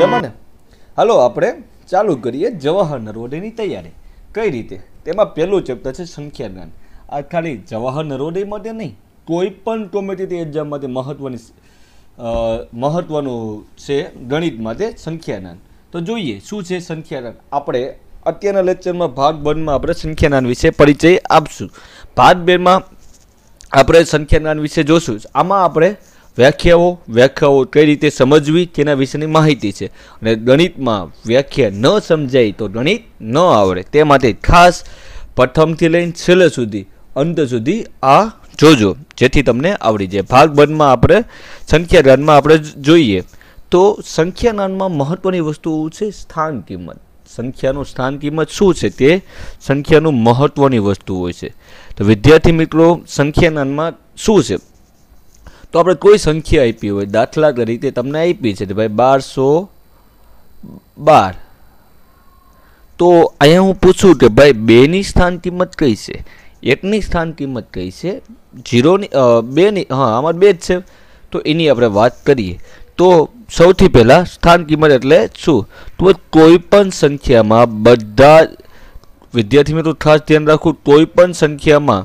જમાને હાલો આપણે ચાલુ કરીએ જવાહર નરોડેની તૈયારી કઈ રીતે તેમાં પહેલું ચેપ્ટર છે સંખ્યાજ્ઞાન આ ખાલી જવાહર નરોડે માટે નહીં કોઈ પણ કોમ્પિટેટિવ એક્ઝામ માટે મહત્ત્વની મહત્ત્વનું છે ગણિત માટે સંખ્યાજ્ઞાન તો જોઈએ શું છે સંખ્યાજ્ઞાન આપણે અત્યારના લેક્ચરમાં ભાગ વનમાં આપણે સંખ્યાજ્ઞાન વિશે પરિચય આપશું ભાગ બેમાં આપણે સંખ્યાજ્ઞાન વિશે જોશું આમાં આપણે વ્યાખ્યાઓ વ્યાખ્યાઓ કઈ રીતે સમજવી તેના વિશેની માહિતી છે અને ગણિતમાં વ્યાખ્યા ન સમજાય તો ગણિત ન આવડે તે માટે ખાસ પ્રથમથી લઈને છેલ્લે સુધી અંત સુધી આ જોજો જેથી તમને આવડી જાય ભાગ વનમાં આપણે સંખ્યાગાનમાં આપણે જોઈએ તો સંખ્યાગાનમાં મહત્ત્વની વસ્તુ છે સ્થાન કિંમત સંખ્યાનું સ્થાન કિંમત શું છે તે સંખ્યાનું મહત્ત્વની વસ્તુ હોય છે તો વિદ્યાર્થી મિત્રો સંખ્યાગાનમાં શું છે તો આપણે કોઈ સંખ્યા આપી હોય દાખલા તરીકે તમને આપી છે કે ભાઈ બારસો બાર તો અહીંયા હું પૂછું કે ભાઈ બેની સ્થાન કિંમત કઈ છે એકની સ્થાન કિંમત કઈ છે જીરોની બેની હા આમાં બે જ છે તો એની આપણે વાત કરીએ તો સૌથી પહેલાં સ્થાન કિંમત એટલે શું તો કોઈ પણ સંખ્યામાં બધા વિદ્યાર્થી મિત્રો ખાસ ધ્યાન રાખું કોઈ પણ સંખ્યામાં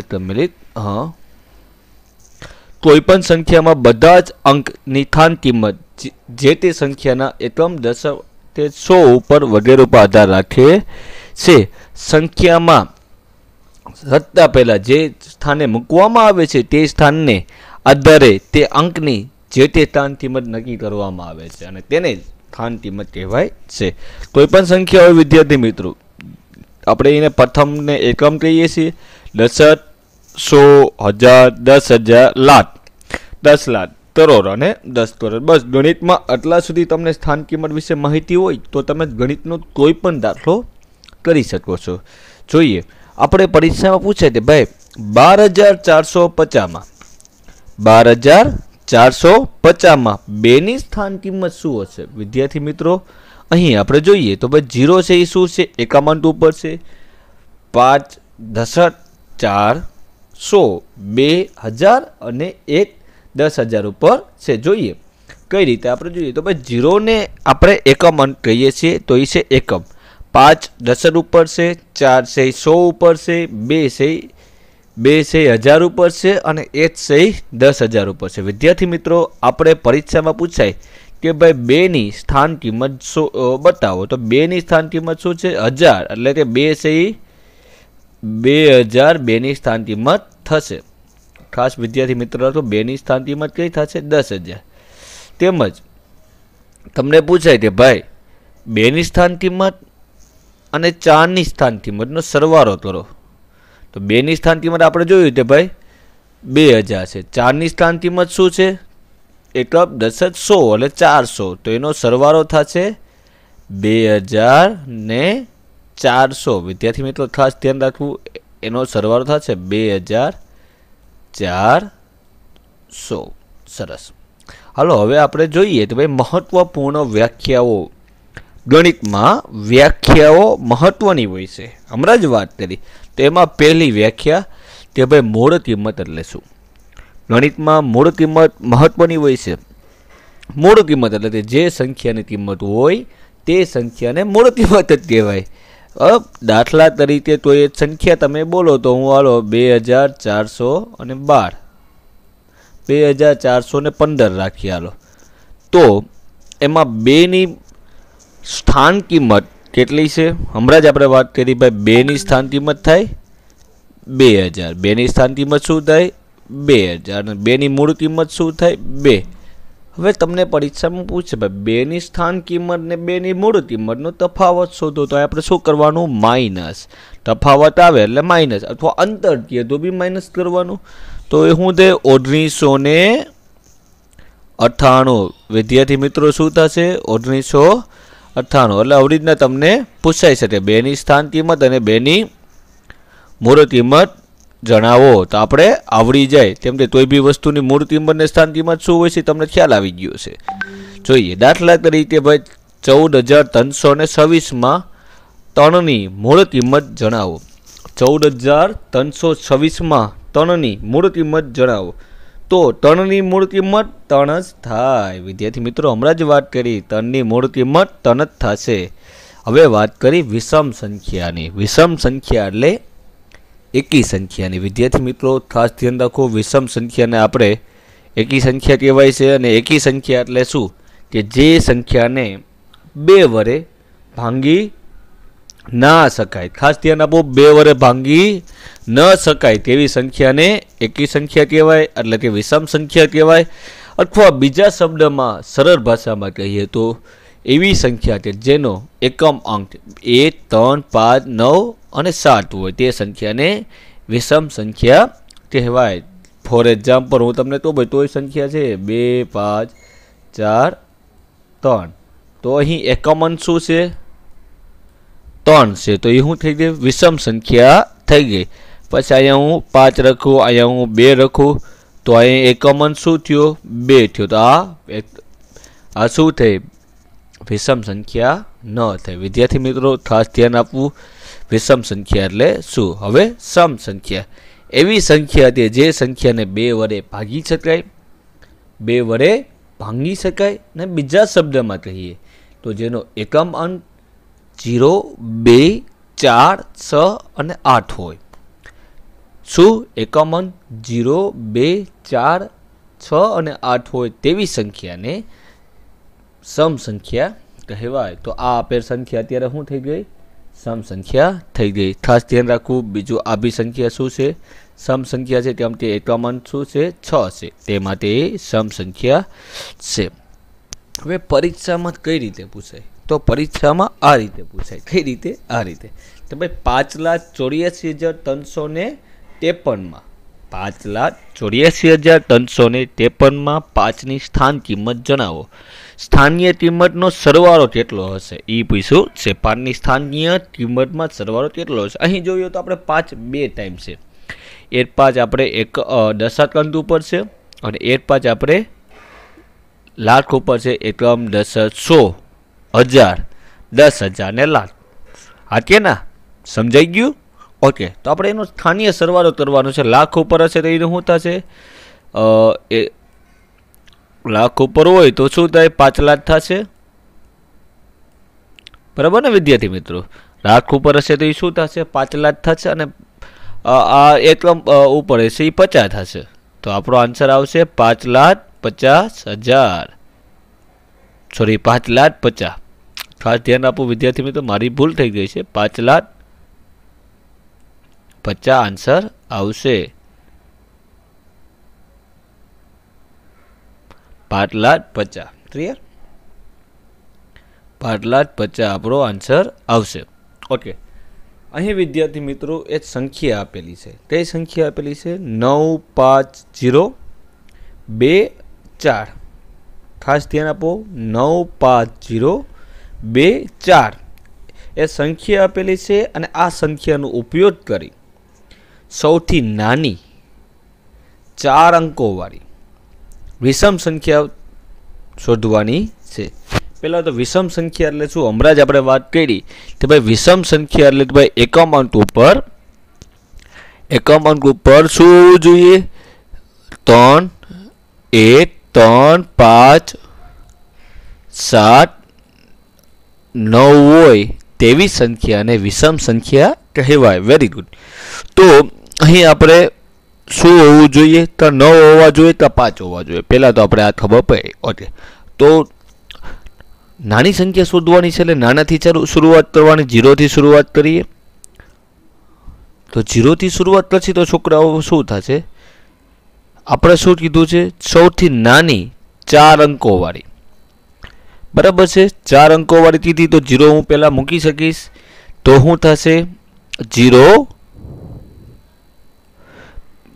એક મિનિટ હા કોઈપણ સંખ્યામાં બધા જ અંકની થાન કિંમત જે તે સંખ્યાના એકમ દશક તે સો ઉપર વગેરે ઉપર આધાર રાખે છે સંખ્યામાં સત્તા પહેલાં જે સ્થાને મૂકવામાં આવે છે તે સ્થાનને આધારે તે અંકની જે તે સ્થાન કિંમત નક્કી કરવામાં આવે છે અને તેને સ્થાન કિંમત કહેવાય છે કોઈપણ સંખ્યા હોય વિદ્યાર્થી મિત્રો આપણે એને પ્રથમને એકમ કહીએ છીએ દશક સો હજાર દસ હજાર લાખ દસ લાખ કરોડ અને દસ કરોડ બસ ગણિતમાં આટલા સુધી તમને સ્થાન કિંમત વિશે માહિતી હોય તો તમે ગણિતનો કોઈ પણ દાખલો કરી શકો છો જોઈએ આપણે પરીક્ષામાં પૂછે કે ભાઈ બાર હજાર ચારસો પચાસમાં બાર હજાર ચારસો પચાસમાં બેની સ્થાન કિંમત શું હશે વિદ્યાર્થી મિત્રો અહીં આપણે જોઈએ તો ભાઈ જીરો છે એ શું છે એકાવન ઉપર છે પાંચ દસઠ ચાર સો બે હજાર અને એક દસ હજાર ઉપર છે જોઈએ કઈ રીતે આપણે જોઈએ તો ભાઈ ઝીરોને આપણે એકમ અંક કહીએ છીએ તો એ છે એકમ પાંચ દસર ઉપર છે ચાર છે સો ઉપર છે બે છે બે છે હજાર ઉપર છે અને એક છે દસ હજાર ઉપર છે વિદ્યાર્થી મિત્રો આપણે પરીક્ષામાં પૂછાય કે ભાઈ બેની સ્થાન કિંમત શું બતાવો તો બેની સ્થાન કિંમત શું છે હજાર એટલે કે બે છે બે હજાર બેની સ્થાન કિંમત થશે ખાસ વિદ્યાર્થી મિત્રો તો બેની સ્થાન કિંમત કઈ થશે દસ હજાર તેમજ તમને પૂછાય કે ભાઈ બેની સ્થાન કિંમત અને ચારની સ્થાન કિંમતનો સરવાળો કરો તો બેની સ્થાન કિંમત આપણે જોયું કે ભાઈ બે હજાર છે ચારની સ્થાન કિંમત શું છે એક દસ જ સો એટલે ચારસો તો એનો સરવાળો થશે બે હજાર ને ચારસો વિદ્યાર્થી મિત્રો ખાસ ધ્યાન રાખવું એનો સરવાળો થશે બે હજાર ચારસો સરસ હાલો હવે આપણે જોઈએ તો ભાઈ મહત્વપૂર્ણ વ્યાખ્યાઓ ગણિતમાં વ્યાખ્યાઓ મહત્વની હોય છે હમણાં જ વાત કરી તો એમાં પહેલી વ્યાખ્યા કે ભાઈ મૂળ કિંમત એટલે શું ગણિતમાં મૂળ કિંમત મહત્વની હોય છે મૂળ કિંમત એટલે જે સંખ્યાની કિંમત હોય તે સંખ્યાને મૂળ કિંમત જ કહેવાય દાખલા તરીકે તો એ સંખ્યા તમે બોલો તો હું હાલો બે હજાર ચારસો અને બાર બે હજાર ચારસો ને પંદર રાખી હાલો તો એમાં બેની સ્થાન કિંમત કેટલી છે હમણાં જ આપણે વાત કરી ભાઈ બેની સ્થાન કિંમત થાય બે હજાર બેની સ્થાન કિંમત શું થાય બે હજાર અને બેની મૂળ કિંમત શું થાય બે હવે તમને પરીક્ષામાં પૂછે ભાઈ બેની સ્થાન કિંમત ને બેની મૂળ કિંમતનો તફાવત શોધો તો આપણે શું કરવાનું માઇનસ તફાવત આવે એટલે માઇનસ અથવા અંતર કહીએ તો બી માઇનસ કરવાનું તો એ શું થાય ઓગણીસો ને અઠ્ઠાણું વિદ્યાર્થી મિત્રો શું થશે ઓગણીસો અઠ્ઠાણું એટલે આવી રીતના તમને પૂછાઈ શકે બેની સ્થાન કિંમત અને બેની મૂળ કિંમત જણાવો તો આપણે આવડી જાય તેમ તે કોઈ બી વસ્તુની મૂળ કિંમતને સ્થાન કિંમત શું હોય છે તમને ખ્યાલ આવી ગયો છે જોઈએ દાખલા તરીકે ભાઈ ચૌદ હજાર ત્રણસો ને છવ્વીસમાં ત્રણની મૂળ કિંમત જણાવો ચૌદ હજાર ત્રણસો છવ્વીસમાં ત્રણની મૂળ કિંમત જણાવો તો ત્રણની મૂળ કિંમત ત્રણ જ થાય વિદ્યાર્થી મિત્રો હમણાં જ વાત કરી ત્રણની મૂળ કિંમત ત્રણ જ થશે હવે વાત કરી વિષમ સંખ્યાની વિષમ સંખ્યા એટલે એકી સંખ્યાની વિદ્યાર્થી મિત્રો ખાસ ધ્યાન રાખો વિષમ સંખ્યાને આપણે એકી સંખ્યા કહેવાય છે અને એકી સંખ્યા એટલે શું કે જે સંખ્યાને બે વરે ભાંગી ના શકાય ખાસ ધ્યાન આપો બે વરે ભાંગી ન શકાય તેવી સંખ્યાને એકી સંખ્યા કહેવાય એટલે કે વિષમ સંખ્યા કહેવાય અથવા બીજા શબ્દમાં સરળ ભાષામાં કહીએ તો એવી સંખ્યા કે જેનો એકમ અંક એક ત્રણ પાંચ નવ અને સાત હોય તે સંખ્યાને વિષમ સંખ્યા કહેવાય ફોર એક્ઝામ્પલ હું તમને તો બે તોય સંખ્યા છે 2 5 4 3 તો અહીં એકમનો શું છે 3 છે તો એ હું થઈ ગઈ વિષમ સંખ્યા થઈ ગઈ પછી અહી હું 5 લખું અહી હું 2 લખું તો અહીં એકમનો શું થયો 2 થયો તો આ શું થાય વિષમ સંખ્યા ન થાય વિદ્યાર્થી મિત્રો ખાસ ધ્યાન આપવું વિષમ સંખ્યા એટલે શું હવે સમ સંખ્યા એવી સંખ્યા હતી જે સંખ્યાને બે વડે ભાગી શકાય બે વડે ભાંગી શકાય ને બીજા શબ્દમાં કહીએ તો જેનો એકમ અંક જીરો બે ચાર છ અને આઠ હોય શું એકમ અંક જીરો બે ચાર છ અને આઠ હોય તેવી સંખ્યાને સમ સંખ્યા કહેવાય તો આ આપેલ સંખ્યા અત્યારે શું થઈ ગઈ સમ સંખ્યા થઈ ગઈ ખાસ ધ્યાન રાખવું બીજું આભી સંખ્યા શું છે સમ સંખ્યા છે તેમ તે એકવામન શું છે છ છે તે માટે સમ સંખ્યા છે હવે પરીક્ષામાં કઈ રીતે પૂછાય તો પરીક્ષામાં આ રીતે પૂછાય કઈ રીતે આ રીતે તો ભાઈ પાંચ લાખ ચોર્યાસી હજાર ત્રણસો ને ત્રેપનમાં પાંચ લાખ ચોર્યાસી હજાર ત્રણસો ને ત્રેપનમાં પાંચની સ્થાન કિંમત જણાવો સ્થાનીય કિંમતનો સરવાળો કેટલો હશે એ પૂછ્યું છે પાંચની સ્થાનીય કિંમતમાં સરવાળો કેટલો હશે અહીં જોઈએ તો આપણે પાંચ બે ટાઈમ છે એક પાંચ આપણે એક દશાકંત ઉપર છે અને એક પાંચ આપણે લાખ ઉપર છે એકમ દસ સો હજાર દસ હજાર ને લાખ હા કે ના સમજાઈ ગયું ઓકે તો આપણે એનો સ્થાનીય સરવાળો કરવાનો છે લાખ ઉપર હશે તો એનું શું થશે એ લાખ ઉપર હોય તો શું થાય પાંચ લાખ થશે બરાબર ને વિદ્યાર્થી મિત્રો લાખ ઉપર હશે તો એ શું થશે પાંચ લાખ થશે અને આ એકમ ઉપર હશે એ પચાસ થશે તો આપણો આન્સર આવશે પાંચ લાખ પચાસ હજાર સોરી પાંચ લાખ પચાસ ખાસ ધ્યાન આપો વિદ્યાર્થી મિત્રો મારી ભૂલ થઈ ગઈ છે પાંચ લાખ પચ્ચા આન્સર આવશે પાટલાદ પચા ક્લિયર પાટલાદ પચા આપણો આન્સર આવશે ઓકે અહીં વિદ્યાર્થી મિત્રો એ સંખ્યા આપેલી છે કઈ સંખ્યા આપેલી છે નવ પાંચ જીરો બે ચાર ખાસ ધ્યાન આપો નવ પાંચ જીરો બે ચાર એ સંખ્યા આપેલી છે અને આ સંખ્યાનો ઉપયોગ કરી સૌથી નાની ચાર અંકોવાળી વિષમ સંખ્યા શોધવાની છે પહેલાં તો વિષમ સંખ્યા એટલે શું હમણાં જ આપણે વાત કરી કે ભાઈ વિષમ સંખ્યા એટલે ભાઈ એકમ અંક ઉપર એકમ અંક ઉપર શું હોવું જોઈએ ત્રણ એક ત્રણ પાંચ સાત નવ હોય તેવી સંખ્યાને વિષમ સંખ્યા કહેવાય વેરી ગુડ તો અહીં આપણે શું હોવું જોઈએ તો નવ હોવા જોઈએ તો પાંચ હોવા જોઈએ પહેલાં તો આપણે આ ખબર પડે ઓકે તો નાની સંખ્યા શોધવાની છે એટલે નાનાથી શરૂઆત કરવાની જીરોથી શરૂઆત કરીએ તો જીરોથી શરૂઆત કરશી તો છોકરાઓ શું થશે આપણે શું કીધું છે સૌથી નાની ચાર અંકોવાળી બરાબર છે ચાર અંકોવાળી કીધી તો જીરો હું પહેલાં મૂકી શકીશ તો શું થશે જીરો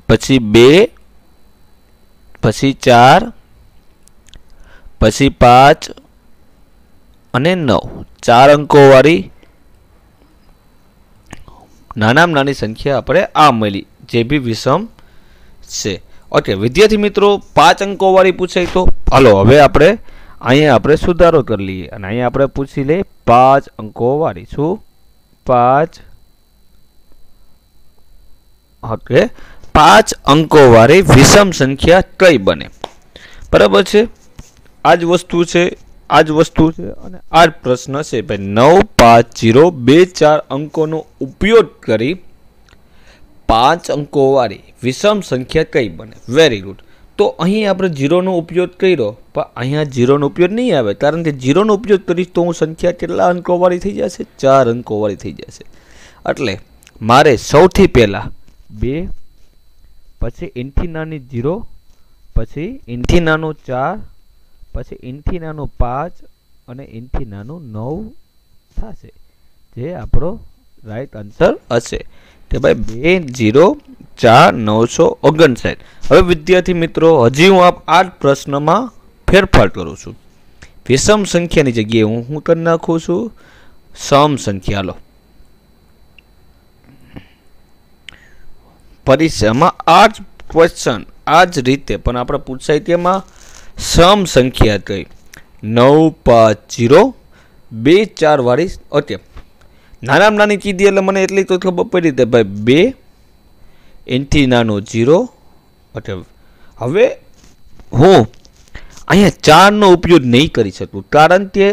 પછી બે પછી ચાર પછી પાંચ અને નવ ચાર અંકોવાળી નાનામાં નાની સંખ્યા આપણે આ મળી જે બી વિષમ છે ઓકે વિદ્યાર્થી મિત્રો પાંચ અંકોવાળી પૂછાય તો હાલો હવે આપણે અહીંયા આપણે સુધારો કરી લઈએ અને અહીંયા આપણે પૂછી લઈએ પાંચ અંકોવાળી શું પાંચ ઓકે પાંચ અંકોવાળી વિષમ સંખ્યા કઈ બને બરાબર છે આ જ વસ્તુ છે આ જ વસ્તુ છે અને આ જ પ્રશ્ન છે ભાઈ નવ પાંચ જીરો બે ચાર અંકોનો ઉપયોગ કરી પાંચ અંકોવાળી વિષમ સંખ્યા કઈ બને વેરી ગુડ તો અહીં આપણે જીરોનો ઉપયોગ કર્યો પણ અહીંયા જીરોનો ઉપયોગ નહીં આવે કારણ કે જીરોનો ઉપયોગ કરીશ તો હું સંખ્યા કેટલા અંકોવાળી થઈ જશે ચાર અંકોવાળી થઈ જશે એટલે મારે સૌથી પહેલાં બે પછી એનથી નાની ઝીરો પછી એનથી નાનો ચાર પછી એનથી નાનો પાંચ અને એનથી નાનું નવ થશે જે આપણો રાઈટ આન્સર હશે કે ભાઈ બે જીરો ચાર નવસો ઓગણસાઠ હવે વિદ્યાર્થી મિત્રો હજી હું આપ આ પ્રશ્નમાં ફેરફાર કરું છું વિષમ સંખ્યાની જગ્યાએ હું હું કરી નાખું છું સમ સંખ્યા લો પરીક્ષામાં આ જ ક્વેશ્ચન આ જ રીતે પણ આપણા પૂછાય સાહિત્યમાં સમ સંખ્યા થઈ નવ પાંચ જીરો બે ચાર વાળી ઓકે નાનામાં નાની કીધી એટલે મને એટલી તો ખબર પડી હતી ભાઈ બે એનથી નાનો જીરો ઓકે હવે હું અહીંયા ચારનો ઉપયોગ નહીં કરી શકું કારણ કે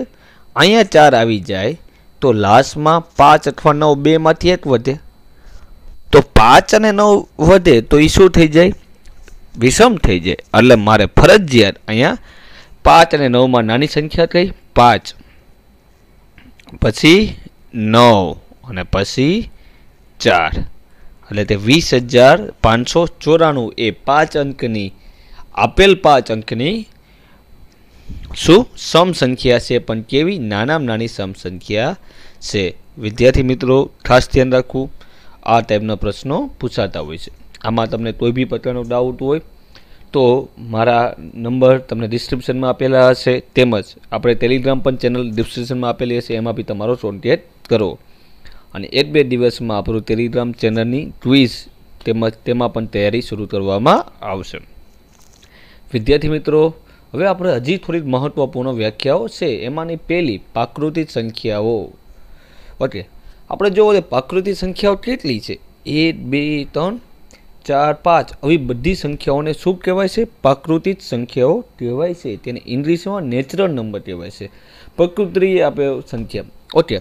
અહીંયા ચાર આવી જાય તો લાસ્ટમાં પાંચ અથવા નવ બેમાંથી એક વધે તો પાંચ અને નવ વધે તો એ શું થઈ જાય વિષમ થઈ જાય એટલે મારે ફરજિયાત અહીંયા પાંચ અને નવમાં નાની સંખ્યા કઈ પાંચ પછી નવ અને પછી ચાર એટલે તે વીસ હજાર પાંચસો ચોરાણું એ પાંચ અંકની આપેલ પાંચ અંકની શું સમ સંખ્યા છે પણ કેવી નાનામાં નાની સમ સંખ્યા છે વિદ્યાર્થી મિત્રો ખાસ ધ્યાન રાખવું આ ટાઈપના પ્રશ્નો પૂછાતા હોય છે આમાં તમને કોઈ બી પ્રકારનો ડાઉટ હોય તો મારા નંબર તમને ડિસ્ક્રિપ્શનમાં આપેલા હશે તેમજ આપણે ટેલિગ્રામ પણ ચેનલ ડિસ્ક્રિપ્શનમાં આપેલી હશે એમાં બી તમારો કોન્ટેક્ટ કરો અને એક બે દિવસમાં આપણું ટેલિગ્રામ ચેનલની ક્વિઝ તેમજ તેમાં પણ તૈયારી શરૂ કરવામાં આવશે વિદ્યાર્થી મિત્રો હવે આપણે હજી થોડીક મહત્ત્વપૂર્ણ વ્યાખ્યાઓ છે એમાંની પહેલી પ્રાકૃતિક સંખ્યાઓ ઓકે આપણે જો પ્રાકૃતિક સંખ્યાઓ કેટલી છે એક બે ત્રણ ચાર પાંચ આવી બધી સંખ્યાઓને શું કહેવાય છે પ્રાકૃતિક સંખ્યાઓ કહેવાય છે તેને ઇંગ્લિશમાં નેચરલ નંબર કહેવાય છે પ્રકૃતિ આપે સંખ્યા ઓકે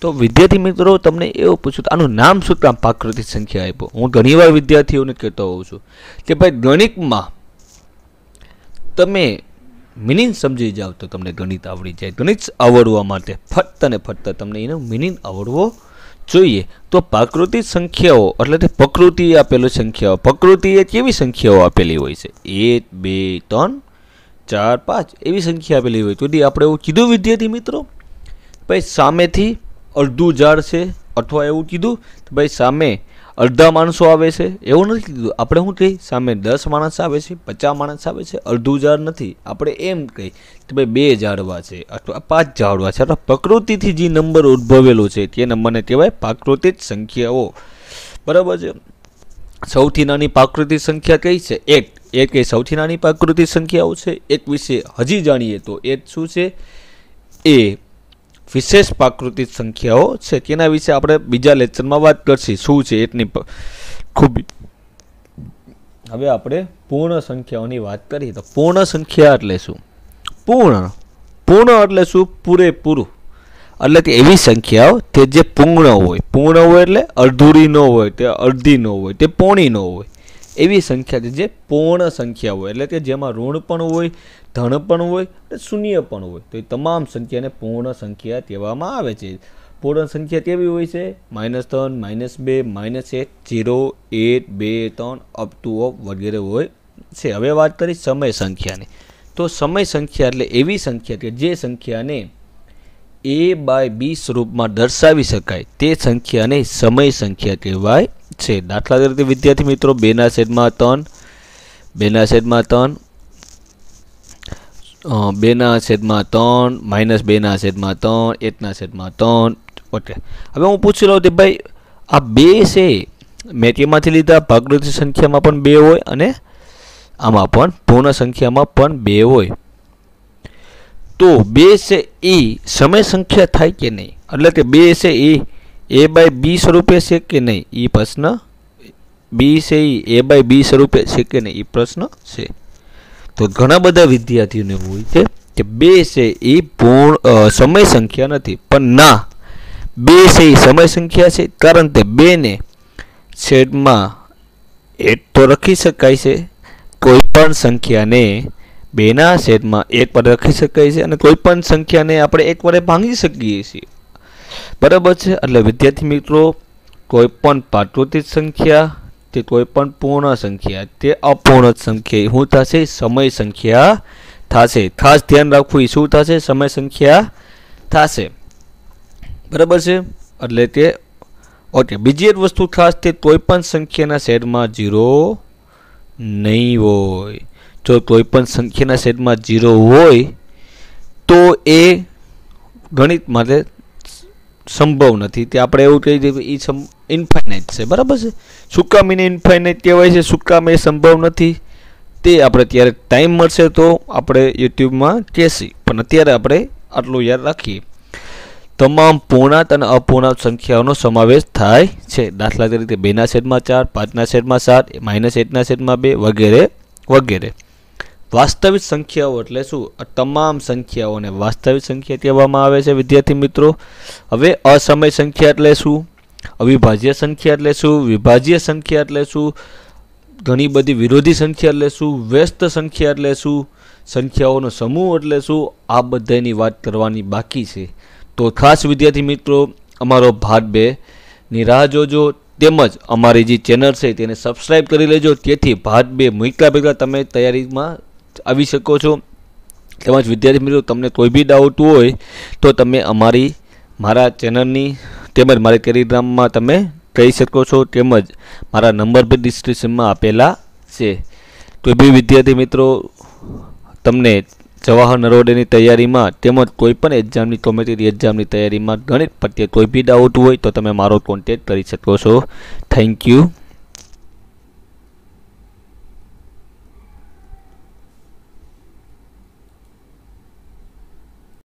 તો વિદ્યાર્થી મિત્રો તમને એવું પૂછું આનું નામ શું કામ પ્રાકૃતિક સંખ્યા આપ્યો હું ઘણીવાર વિદ્યાર્થીઓને કહેતો હોઉં છું કે ભાઈ ગણિતમાં તમે મિનિંગ સમજી જાઓ તો તમને ગણિત આવડી જાય ગણિત આવડવા માટે ફક્ત ને ફક્ત તમને એનો મિનિંગ આવડવો જોઈએ તો પ્રાકૃતિક સંખ્યાઓ એટલે તે પ્રકૃતિએ આપેલો સંખ્યાઓ પ્રકૃતિએ કેવી સંખ્યાઓ આપેલી હોય છે એક બે ત્રણ ચાર પાંચ એવી સંખ્યા આપેલી હોય તો આપણે એવું કીધું વિદ્યાર્થી મિત્રો ભાઈ સામેથી અડધું ઝાડ છે અથવા એવું કીધું ભાઈ સામે અડધા માણસો આવે છે એવું નથી કીધું આપણે શું કહીએ સામે દસ માણસ આવે છે પચાસ માણસ આવે છે અડધું ઝાડ નથી આપણે એમ કહી કે ભાઈ બે ઝાડવા છે અથવા પાંચ ઝાડવા છે અથવા પ્રકૃતિથી જે નંબર ઉદ્ભવેલો છે તે નંબરને કહેવાય પ્રાકૃતિક સંખ્યાઓ બરાબર છે સૌથી નાની પ્રાકૃતિક સંખ્યા કઈ છે એક એક એ સૌથી નાની પ્રાકૃતિક સંખ્યાઓ છે એક વિશે હજી જાણીએ તો એક શું છે એ વિશેષ પ્રાકૃતિક સંખ્યાઓ છે તેના વિશે આપણે બીજા લેક્ચરમાં વાત કરશી શું છે એટની ખૂબી હવે આપણે પૂર્ણ સંખ્યાઓની વાત કરીએ તો પૂર્ણ સંખ્યા એટલે શું પૂર્ણ પૂર્ણ એટલે શું પૂરેપૂરું એટલે કે એવી સંખ્યાઓ તે જે પૂર્ણ હોય પૂર્ણ હોય એટલે અડધૂરી ન હોય તે અડધી ન હોય તે પોણી ન હોય એવી સંખ્યા જે પૂર્ણ સંખ્યા હોય એટલે કે જેમાં ઋણ પણ હોય ધન પણ હોય અને શૂન્ય પણ હોય તો એ તમામ સંખ્યાને પૂર્ણ સંખ્યા કહેવામાં આવે છે પૂર્ણ સંખ્યા કેવી હોય છે માઇનસ ત્રણ માઇનસ બે માઇનસ એક જીરો એટ બે ત્રણ અપ ટુ ઓફ વગેરે હોય છે હવે વાત કરી સમય સંખ્યાની તો સમય સંખ્યા એટલે એવી સંખ્યા કે જે સંખ્યાને એ બાય બી સ્વરૂપમાં દર્શાવી શકાય તે સંખ્યાને સમય સંખ્યા કહેવાય છે દાખલા તરીકે વિદ્યાર્થી મિત્રો બેના સેટમાં ત્રણ બેના સેટમાં ત્રણ બેના છેદમાં ત્રણ માઇનસ બેના છેદમાં ત્રણ એકના છેદમાં ત્રણ ઓકે હવે હું પૂછી લઉં કે ભાઈ આ બે છે મેં તેમાંથી લીધા ભાગૃતિ સંખ્યામાં પણ બે હોય અને આમાં પણ પૂર્ણ સંખ્યામાં પણ બે હોય તો બે છે એ સમય સંખ્યા થાય કે નહીં એટલે કે બે છે એ એ બાય બી સ્વરૂપે છે કે નહીં એ પ્રશ્ન બી છે એ એ બાય બી સ્વરૂપે છે કે નહીં એ પ્રશ્ન છે તો ઘણા બધા વિદ્યાર્થીઓને હોય છે કે બે છે એ પૂર્ણ સમય સંખ્યા નથી પણ ના બે છે એ સમય સંખ્યા છે કારણ કે બેને છેદમાં એક તો રખી શકાય છે કોઈ પણ સંખ્યાને બેના છેદમાં એક પર રખી શકાય છે અને કોઈ પણ સંખ્યાને આપણે એક વડે ભાંગી શકીએ છીએ બરાબર છે એટલે વિદ્યાર્થી મિત્રો કોઈ પણ પ્રાકૃતિક સંખ્યા તે કોઈ પણ પૂર્ણ સંખ્યા તે અપૂર્ણ સંખ્યા શું થશે સમય સંખ્યા થશે ખાસ ધ્યાન રાખવું એ શું થશે સમય સંખ્યા થશે બરાબર છે એટલે તે ઓકે બીજી એક વસ્તુ ખાસ તે કોઈ પણ સંખ્યાના શેડમાં જીરો નહીં હોય જો કોઈ પણ સંખ્યાના શેડમાં જીરો હોય તો એ ગણિત માટે સંભવ નથી તે આપણે એવું કહી દઈએ એ સમ ઇન્ફાઇનાઇટ છે બરાબર છે શું કામ એને ઇન્ફાઇનાઇટ કહેવાય છે શું કામ એ સંભવ નથી તે આપણે ત્યારે ટાઈમ મળશે તો આપણે યુટ્યુબમાં કહેશી પણ અત્યારે આપણે આટલું યાદ રાખીએ તમામ પૂર્ણાંત અને અપૂર્ણાંક સંખ્યાઓનો સમાવેશ થાય છે દાખલા તરીકે બેના સેટમાં ચાર પાંચના સેટમાં સાત માઇનસ એકના સેટમાં બે વગેરે વગેરે વાસ્તવિક સંખ્યાઓ એટલે શું તમામ સંખ્યાઓને વાસ્તવિક સંખ્યા કહેવામાં આવે છે વિદ્યાર્થી મિત્રો હવે અસમય સંખ્યા એટલે શું અવિભાજ્ય સંખ્યા એટલે શું વિભાજ્ય સંખ્યા એટલે શું ઘણી બધી વિરોધી સંખ્યા એટલે શું વ્યસ્ત સંખ્યા એટલે શું સંખ્યાઓનો સમૂહ એટલે શું આ બધાની વાત કરવાની બાકી છે તો ખાસ વિદ્યાર્થી મિત્રો અમારો ભાગ બે ની રાહ જોજો તેમજ અમારી જે ચેનલ છે તેને સબસ્ક્રાઈબ કરી લેજો તેથી ભાત બે મૂક્યા ભેગા તમે તૈયારીમાં આવી શકો છો તેમજ વિદ્યાર્થી મિત્રો તમને કોઈ બી ડાઉટ હોય તો તમે અમારી મારા ચેનલની તેમજ મારી ટેલિગ્રામમાં તમે કહી શકો છો તેમજ મારા નંબર પર ડિસ્ક્રિપ્શનમાં આપેલા છે કોઈ બી વિદ્યાર્થી મિત્રો તમને જવાહર નરોડેની તૈયારીમાં તેમજ કોઈપણ એક્ઝામની કોમ્પિટેટિવ એક્ઝામની તૈયારીમાં ગણિત પ્રત્યે કોઈ બી ડાઉટ હોય તો તમે મારો કોન્ટેક્ટ કરી શકો છો થેન્ક યુ